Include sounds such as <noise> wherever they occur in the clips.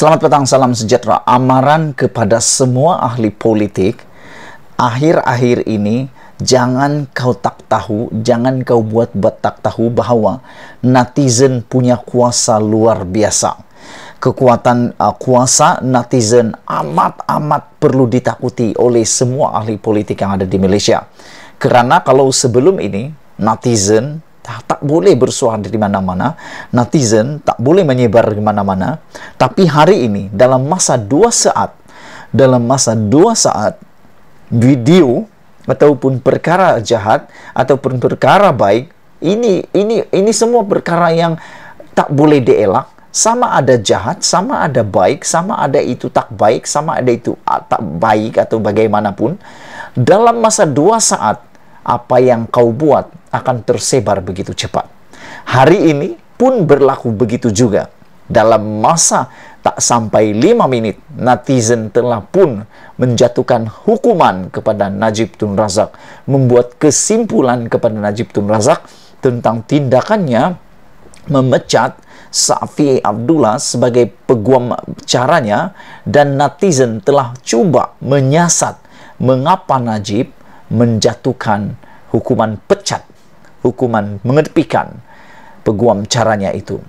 Selamat petang, salam sejahtera. Amaran kepada semua ahli politik, akhir-akhir ini jangan kau tak tahu, jangan kau buat betak tahu bahwa netizen punya kuasa luar biasa kekuatan uh, kuasa netizen amat-amat perlu ditakuti oleh semua ahli politik yang ada di Malaysia. Karena kalau sebelum ini netizen tak, boleh bersuara di mana-mana, netizen tak boleh menyebar di mana-mana. Tapi hari ini, dalam masa dua saat, dalam masa dua saat, video ataupun perkara jahat ataupun perkara baik, ini ini ini semua perkara yang tak boleh dielak. Sama ada jahat, sama ada baik, sama ada itu tak baik, sama ada itu ah, tak baik atau bagaimanapun. Dalam masa dua saat, apa yang kau buat akan tersebar begitu cepat. Hari ini pun berlaku begitu juga. Dalam masa tak sampai lima menit, netizen telah pun menjatuhkan hukuman kepada Najib Tun Razak, membuat kesimpulan kepada Najib Tun Razak tentang tindakannya memecat Safi Abdullah sebagai peguam caranya dan netizen telah coba menyasat mengapa Najib menjatuhkan hukuman pecat hukuman mengetepikan peguam caranya itu.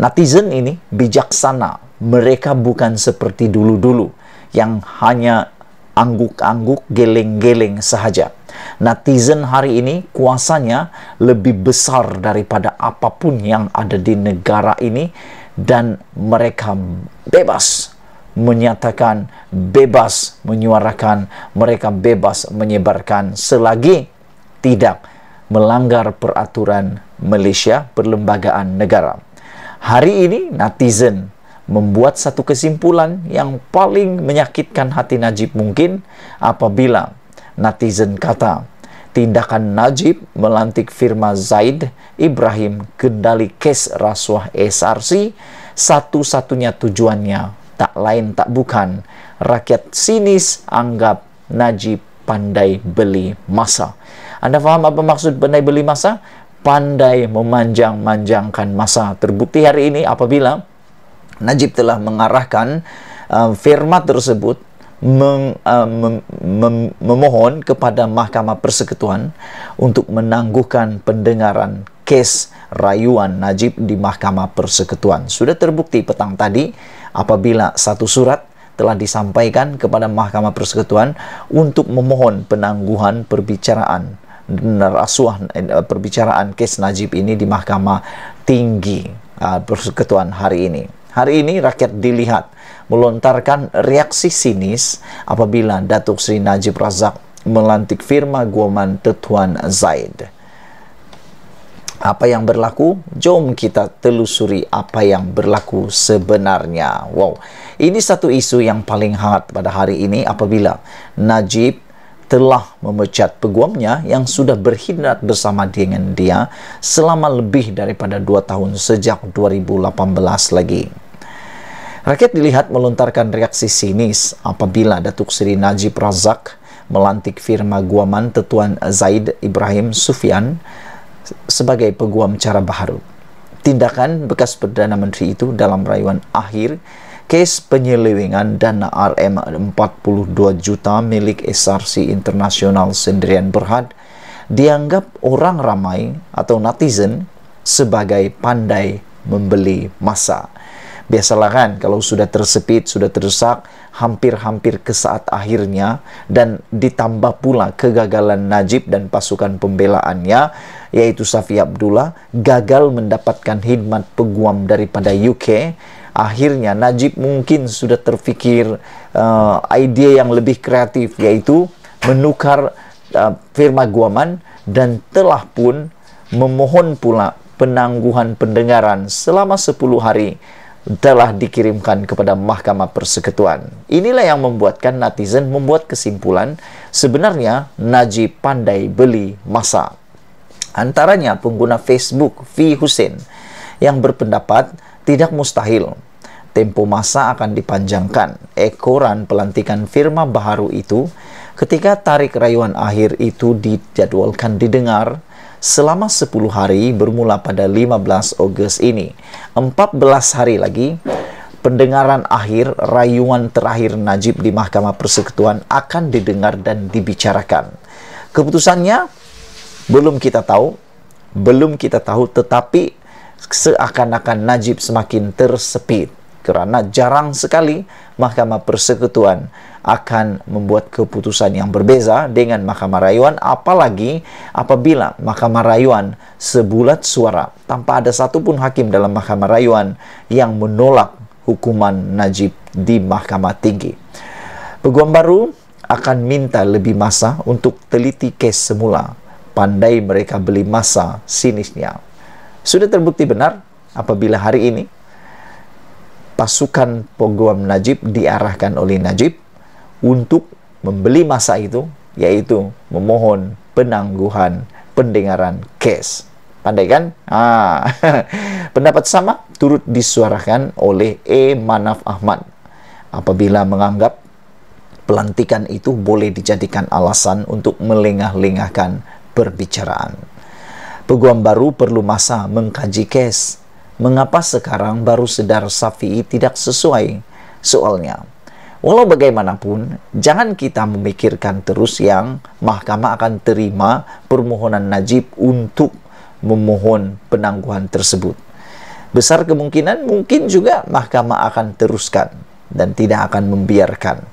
Netizen ini bijaksana, mereka bukan seperti dulu-dulu yang hanya angguk-angguk, geleng-geleng sahaja. Netizen hari ini kuasanya lebih besar daripada apapun yang ada di negara ini dan mereka bebas menyatakan, bebas menyuarakan, mereka bebas menyebarkan selagi tidak melanggar peraturan Malaysia Perlembagaan Negara. Hari ini netizen membuat satu kesimpulan yang paling menyakitkan hati Najib mungkin apabila netizen kata tindakan Najib melantik firma Zaid Ibrahim kendali kes rasuah SRC satu-satunya tujuannya tak lain tak bukan rakyat sinis anggap Najib pandai beli masa. Anda faham apa maksud pandai beli masa? Pandai memanjang-manjangkan masa. Terbukti hari ini apabila Najib telah mengarahkan uh, firman tersebut meng, uh, mem, mem, memohon kepada Mahkamah Persekutuan untuk menangguhkan pendengaran kes rayuan Najib di Mahkamah Persekutuan. Sudah terbukti petang tadi apabila satu surat telah disampaikan kepada Mahkamah Persekutuan untuk memohon penangguhan perbicaraan rasuah eh, perbicaraan kes Najib ini di Mahkamah Tinggi uh, ah, Persekutuan hari ini. Hari ini rakyat dilihat melontarkan reaksi sinis apabila Datuk Sri Najib Razak melantik firma Guaman Tetuan Zaid. Apa yang berlaku? Jom kita telusuri apa yang berlaku sebenarnya. Wow, ini satu isu yang paling hangat pada hari ini apabila Najib telah memecat peguamnya yang sudah berkhidmat bersama dengan dia selama lebih daripada dua tahun sejak 2018 lagi. Rakyat dilihat melontarkan reaksi sinis apabila Datuk Seri Najib Razak melantik firma guaman Tetuan Zaid Ibrahim Sufyan sebagai peguam cara baharu. Tindakan bekas Perdana Menteri itu dalam rayuan akhir Case penyelewengan dana RM 42 juta milik SRC Internasional Sendirian Berhad dianggap orang ramai atau netizen sebagai pandai membeli masa. Biasalah kan kalau sudah tersepit, sudah terdesak, hampir-hampir ke saat akhirnya dan ditambah pula kegagalan Najib dan pasukan pembelaannya yaitu Safi Abdullah gagal mendapatkan hikmat peguam daripada UK akhirnya Najib mungkin sudah terfikir uh, eh, ide yang lebih kreatif yaitu menukar uh, firma Guaman dan telah pun memohon pula penangguhan pendengaran selama 10 hari telah dikirimkan kepada Mahkamah Persekutuan. Inilah yang membuatkan netizen membuat kesimpulan sebenarnya Najib pandai beli masa. Antaranya pengguna Facebook V Hussein yang berpendapat tidak mustahil tempo masa akan dipanjangkan. Ekoran pelantikan firma baharu itu ketika tarik rayuan akhir itu dijadwalkan didengar selama 10 hari bermula pada 15 Ogos ini. 14 hari lagi pendengaran akhir rayuan terakhir Najib di Mahkamah Persekutuan akan didengar dan dibicarakan. Keputusannya belum kita tahu, belum kita tahu tetapi seakan-akan Najib semakin tersepit. Karena jarang sekali Mahkamah Persekutuan akan membuat keputusan yang berbeza dengan Mahkamah Rayuan, apalagi apabila Mahkamah Rayuan sebulat suara tanpa ada satupun hakim dalam Mahkamah Rayuan yang menolak hukuman Najib di Mahkamah Tinggi. Peguam baru akan minta lebih masa untuk teliti kes semula. Pandai mereka beli masa sinisnya. Sudah terbukti benar apabila hari ini pasukan pogrom Najib diarahkan oleh Najib untuk membeli masa itu, yaitu memohon penangguhan pendengaran kes. Pandai kan? Ah. <laughs> Pendapat sama turut disuarakan oleh E. Manaf Ahmad apabila menganggap pelantikan itu boleh dijadikan alasan untuk melengah-lengahkan perbicaraan. Peguam baru perlu masa mengkaji kes mengapa sekarang baru sedar Syafi'i tidak sesuai soalnya. Walau bagaimanapun, jangan kita memikirkan terus yang mahkamah akan terima permohonan Najib untuk memohon penangguhan tersebut. Besar kemungkinan mungkin juga mahkamah akan teruskan dan tidak akan membiarkan.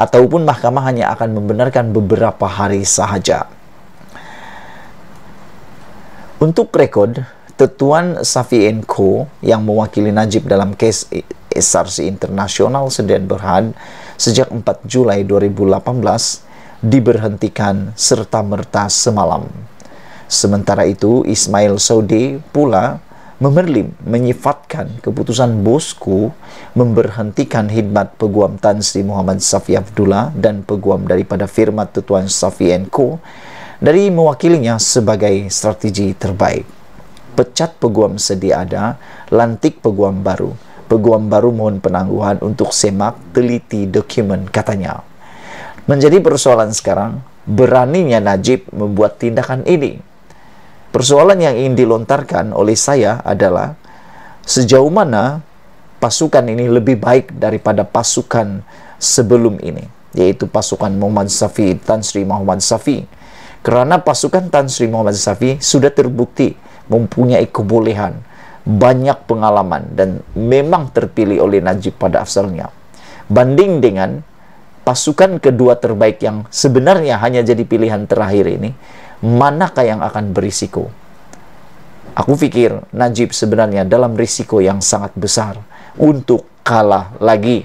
Ataupun mahkamah hanya akan membenarkan beberapa hari sahaja. Untuk rekod, Tetuan Safi Co yang mewakili Najib dalam kes SRC Internasional Sdn Berhad sejak 4 Juli 2018 diberhentikan serta-merta semalam. Sementara itu, Ismail Saudi pula Memerlim menyifatkan keputusan Bosku memberhentikan hikmat peguam Tan Sri Muhammad Safi Abdullah dan peguam daripada firma Tetuan Safi Co dari mewakilinya sebagai strategi terbaik pecat peguam sedia ada, lantik peguam baru. Peguam baru mohon penangguhan untuk semak teliti dokumen katanya. Menjadi persoalan sekarang, beraninya Najib membuat tindakan ini. Persoalan yang ingin dilontarkan oleh saya adalah sejauh mana pasukan ini lebih baik daripada pasukan sebelum ini, yaitu pasukan Muhammad Safi, Tan Sri Muhammad Safi. Karena pasukan Tan Sri Muhammad Safi sudah terbukti mempunyai kebolehan, banyak pengalaman dan memang terpilih oleh Najib pada asalnya. Banding dengan pasukan kedua terbaik yang sebenarnya hanya jadi pilihan terakhir ini, manakah yang akan berisiko? Aku pikir Najib sebenarnya dalam risiko yang sangat besar untuk kalah lagi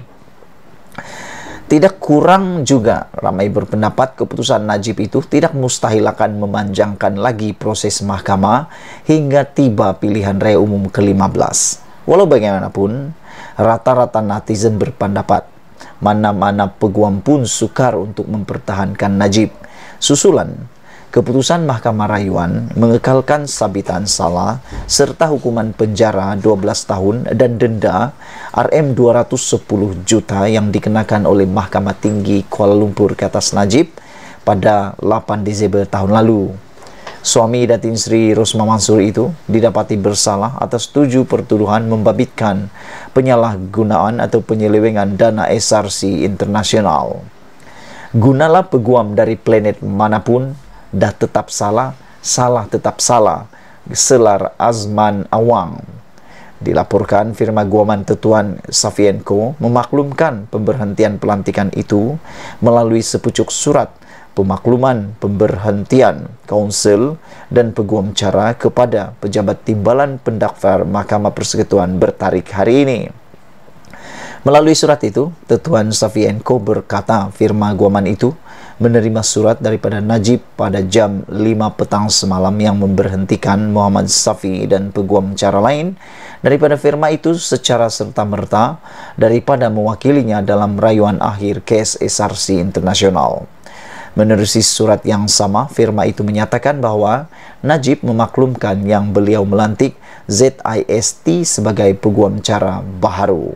kurang juga ramai berpendapat keputusan Najib itu tidak mustahil akan memanjangkan lagi proses mahkamah hingga tiba pilihan raya umum ke-15. Walau bagaimanapun, rata-rata netizen berpendapat mana-mana peguam pun sukar untuk mempertahankan Najib. Susulan Keputusan Mahkamah Rayuan mengekalkan sabitan salah serta hukuman penjara 12 tahun dan denda RM 210 juta yang dikenakan oleh Mahkamah Tinggi Kuala Lumpur ke atas Najib pada 8 Desember tahun lalu. Suami Datin Sri Rosma Mansur itu didapati bersalah atas tujuh pertuduhan membabitkan penyalahgunaan atau penyelewengan dana SRC internasional. Gunalah peguam dari planet manapun dah tetap salah, salah tetap salah. Selar Azman Awang. Dilaporkan firma guaman tetuan Safienko memaklumkan pemberhentian pelantikan itu melalui sepucuk surat pemakluman pemberhentian kaunsel dan peguam cara kepada pejabat timbalan pendaftar Mahkamah Persekutuan bertarik hari ini. Melalui surat itu, Tetuan Safienko berkata firma guaman itu menerima surat daripada Najib pada jam 5 petang semalam yang memberhentikan Muhammad Safi dan peguam cara lain daripada firma itu secara serta-merta daripada mewakilinya dalam rayuan akhir kes SRC Internasional. Menerusi surat yang sama, firma itu menyatakan bahwa Najib memaklumkan yang beliau melantik ZIST sebagai peguam cara baharu.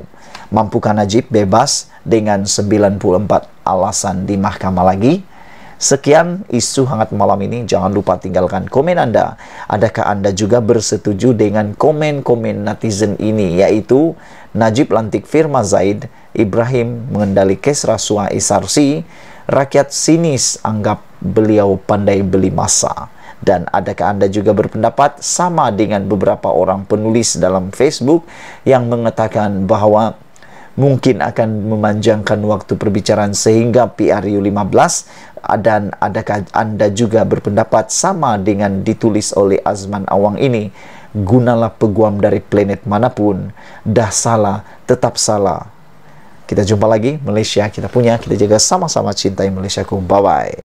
Mampukan Najib bebas dengan 94 alasan di mahkamah lagi. Sekian isu hangat malam ini. Jangan lupa tinggalkan komen Anda. Adakah Anda juga bersetuju dengan komen-komen netizen ini, yaitu Najib lantik Firma Zaid, Ibrahim mengendali kes rasuah SRC, rakyat sinis anggap beliau pandai beli masa. Dan adakah Anda juga berpendapat sama dengan beberapa orang penulis dalam Facebook yang mengatakan bahwa mungkin akan memanjangkan waktu perbicaraan sehingga PRU 15 dan adakah Anda juga berpendapat sama dengan ditulis oleh Azman Awang ini? Gunalah peguam dari planet manapun, dah salah, tetap salah. Kita jumpa lagi Malaysia kita punya, kita jaga sama-sama cintai Malaysiaku. Bye-bye.